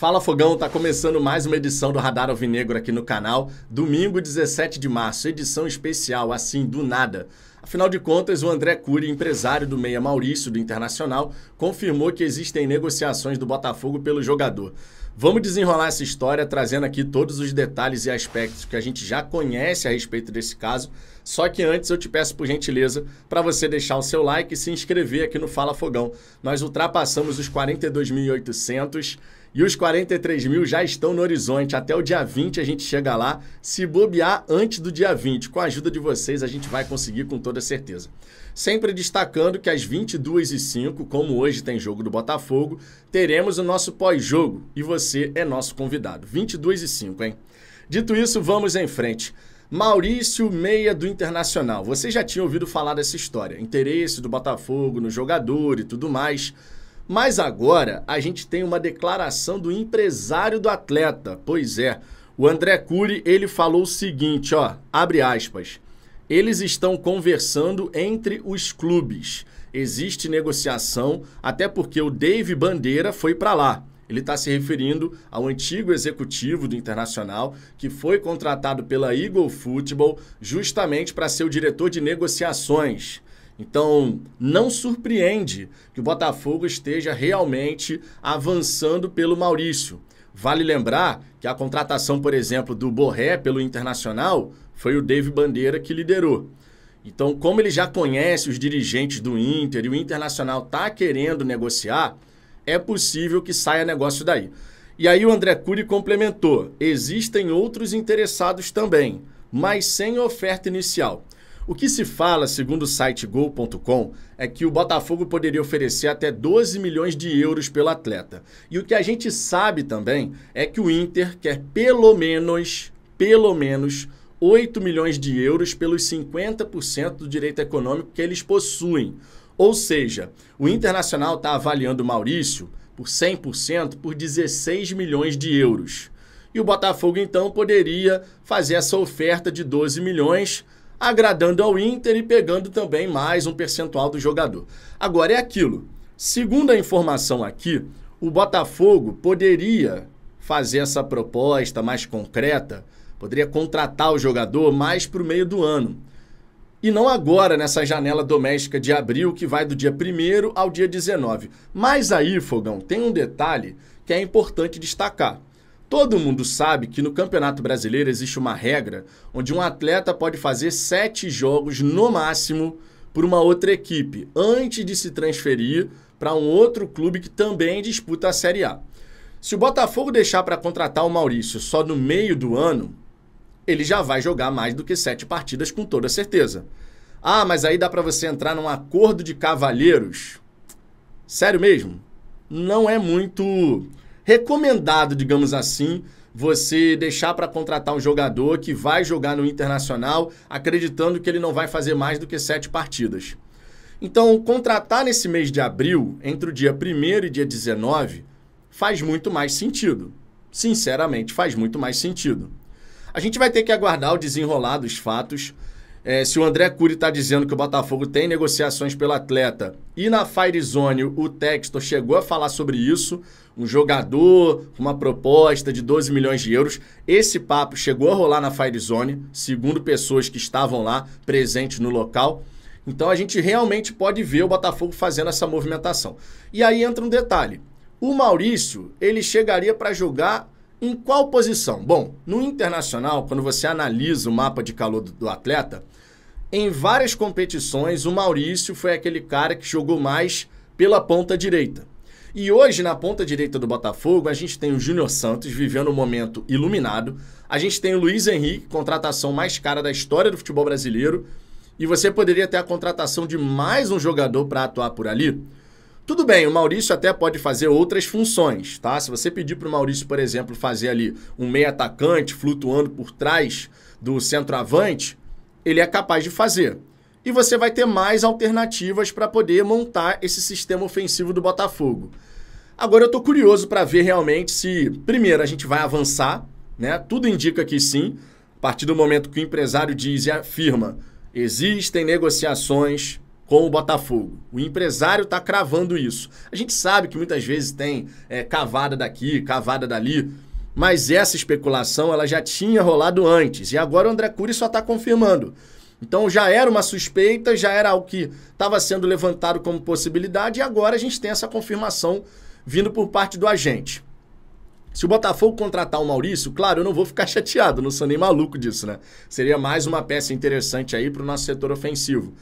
Fala Fogão, tá começando mais uma edição do Radar Alvinegro aqui no canal. Domingo, 17 de março, edição especial, assim do nada. Afinal de contas, o André Cury, empresário do Meia Maurício do Internacional, confirmou que existem negociações do Botafogo pelo jogador. Vamos desenrolar essa história trazendo aqui todos os detalhes e aspectos que a gente já conhece a respeito desse caso. Só que antes eu te peço por gentileza para você deixar o seu like e se inscrever aqui no Fala Fogão. Nós ultrapassamos os 42.800 e os 43 mil já estão no horizonte. Até o dia 20 a gente chega lá. Se bobear antes do dia 20, com a ajuda de vocês, a gente vai conseguir com toda certeza. Sempre destacando que às 22h05, como hoje tem jogo do Botafogo, teremos o nosso pós-jogo. E você é nosso convidado. 22h05, hein? Dito isso, vamos em frente. Maurício Meia do Internacional. Você já tinha ouvido falar dessa história. Interesse do Botafogo no jogador e tudo mais. Mas agora a gente tem uma declaração do empresário do atleta. Pois é, o André Cury, ele falou o seguinte, ó, abre aspas. Eles estão conversando entre os clubes. Existe negociação, até porque o Dave Bandeira foi para lá. Ele está se referindo ao antigo executivo do Internacional, que foi contratado pela Eagle Football justamente para ser o diretor de negociações. Então, não surpreende que o Botafogo esteja realmente avançando pelo Maurício. Vale lembrar que a contratação, por exemplo, do Borré pelo Internacional foi o David Bandeira que liderou. Então, como ele já conhece os dirigentes do Inter e o Internacional está querendo negociar, é possível que saia negócio daí. E aí o André Cury complementou: existem outros interessados também, mas sem oferta inicial. O que se fala, segundo o site gol.com, é que o Botafogo poderia oferecer até 12 milhões de euros pelo atleta. E o que a gente sabe também é que o Inter quer pelo menos, pelo menos 8 milhões de euros pelos 50% do direito econômico que eles possuem. Ou seja, o Internacional está avaliando o Maurício por 100% por 16 milhões de euros. E o Botafogo então poderia fazer essa oferta de 12 milhões agradando ao Inter e pegando também mais um percentual do jogador. Agora é aquilo. Segundo a informação aqui, o Botafogo poderia fazer essa proposta mais concreta, poderia contratar o jogador mais para o meio do ano. E não agora, nessa janela doméstica de abril, que vai do dia 1 ao dia 19. Mas aí, Fogão, tem um detalhe que é importante destacar. Todo mundo sabe que no Campeonato Brasileiro existe uma regra onde um atleta pode fazer sete jogos no máximo por uma outra equipe antes de se transferir para um outro clube que também disputa a Série A. Se o Botafogo deixar para contratar o Maurício só no meio do ano, ele já vai jogar mais do que sete partidas com toda certeza. Ah, mas aí dá para você entrar num acordo de cavalheiros? Sério mesmo? Não é muito recomendado, digamos assim, você deixar para contratar um jogador que vai jogar no Internacional acreditando que ele não vai fazer mais do que sete partidas. Então, contratar nesse mês de abril, entre o dia 1 e dia 19, faz muito mais sentido. Sinceramente, faz muito mais sentido. A gente vai ter que aguardar o desenrolar dos fatos. É, se o André Cury está dizendo que o Botafogo tem negociações pelo atleta e na Fire Zone o Textor chegou a falar sobre isso, um jogador, uma proposta de 12 milhões de euros, esse papo chegou a rolar na Fire Zone, segundo pessoas que estavam lá presentes no local. Então a gente realmente pode ver o Botafogo fazendo essa movimentação. E aí entra um detalhe: o Maurício ele chegaria para jogar em qual posição? Bom, no internacional, quando você analisa o mapa de calor do, do atleta, em várias competições o Maurício foi aquele cara que jogou mais pela ponta direita. E hoje, na ponta direita do Botafogo, a gente tem o Júnior Santos vivendo um momento iluminado. A gente tem o Luiz Henrique, contratação mais cara da história do futebol brasileiro. E você poderia ter a contratação de mais um jogador para atuar por ali? Tudo bem, o Maurício até pode fazer outras funções, tá? Se você pedir para o Maurício, por exemplo, fazer ali um meio atacante flutuando por trás do centroavante, ele é capaz de fazer. E você vai ter mais alternativas para poder montar esse sistema ofensivo do Botafogo. Agora eu estou curioso para ver realmente se, primeiro, a gente vai avançar, né? Tudo indica que sim. A partir do momento que o empresário diz e afirma, existem negociações com o Botafogo. O empresário está cravando isso. A gente sabe que muitas vezes tem é, cavada daqui, cavada dali, mas essa especulação ela já tinha rolado antes e agora o André Cury só está confirmando. Então já era uma suspeita, já era algo que estava sendo levantado como possibilidade e agora a gente tem essa confirmação vindo por parte do agente. Se o Botafogo contratar o Maurício, claro, eu não vou ficar chateado, não sou nem maluco disso, né? Seria mais uma peça interessante aí para o nosso setor ofensivo.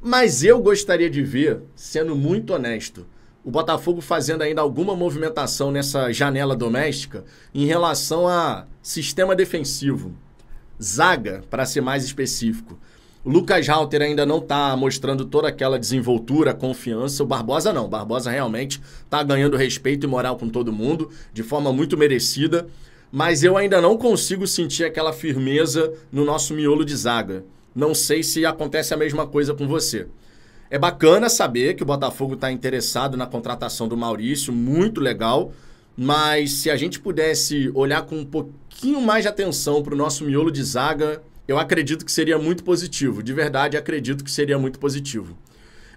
Mas eu gostaria de ver, sendo muito honesto, o Botafogo fazendo ainda alguma movimentação nessa janela doméstica em relação a sistema defensivo. Zaga, para ser mais específico. O Lucas Halter ainda não está mostrando toda aquela desenvoltura, confiança. O Barbosa não. O Barbosa realmente está ganhando respeito e moral com todo mundo, de forma muito merecida. Mas eu ainda não consigo sentir aquela firmeza no nosso miolo de zaga. Não sei se acontece a mesma coisa com você. É bacana saber que o Botafogo está interessado na contratação do Maurício, muito legal. Mas se a gente pudesse olhar com um pouquinho mais de atenção para o nosso miolo de zaga, eu acredito que seria muito positivo. De verdade, acredito que seria muito positivo.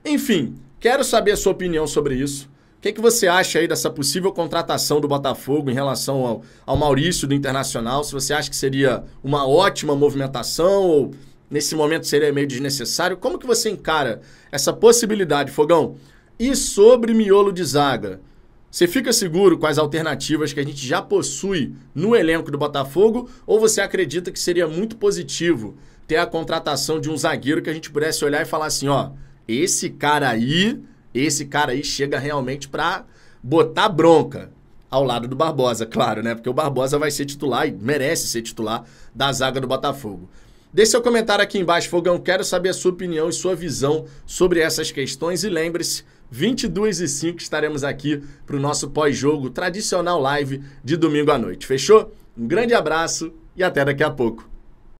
Enfim, quero saber a sua opinião sobre isso. O que, é que você acha aí dessa possível contratação do Botafogo em relação ao, ao Maurício do Internacional? Se você acha que seria uma ótima movimentação ou nesse momento seria meio desnecessário. Como que você encara essa possibilidade, Fogão? E sobre miolo de zaga? Você fica seguro com as alternativas que a gente já possui no elenco do Botafogo ou você acredita que seria muito positivo ter a contratação de um zagueiro que a gente pudesse olhar e falar assim, ó, esse cara aí, esse cara aí chega realmente para botar bronca ao lado do Barbosa, claro, né? Porque o Barbosa vai ser titular e merece ser titular da zaga do Botafogo. Deixe seu comentário aqui embaixo, Fogão. Quero saber a sua opinião e sua visão sobre essas questões. E lembre-se, 22 e 5 estaremos aqui para o nosso pós-jogo tradicional live de domingo à noite. Fechou? Um grande abraço e até daqui a pouco.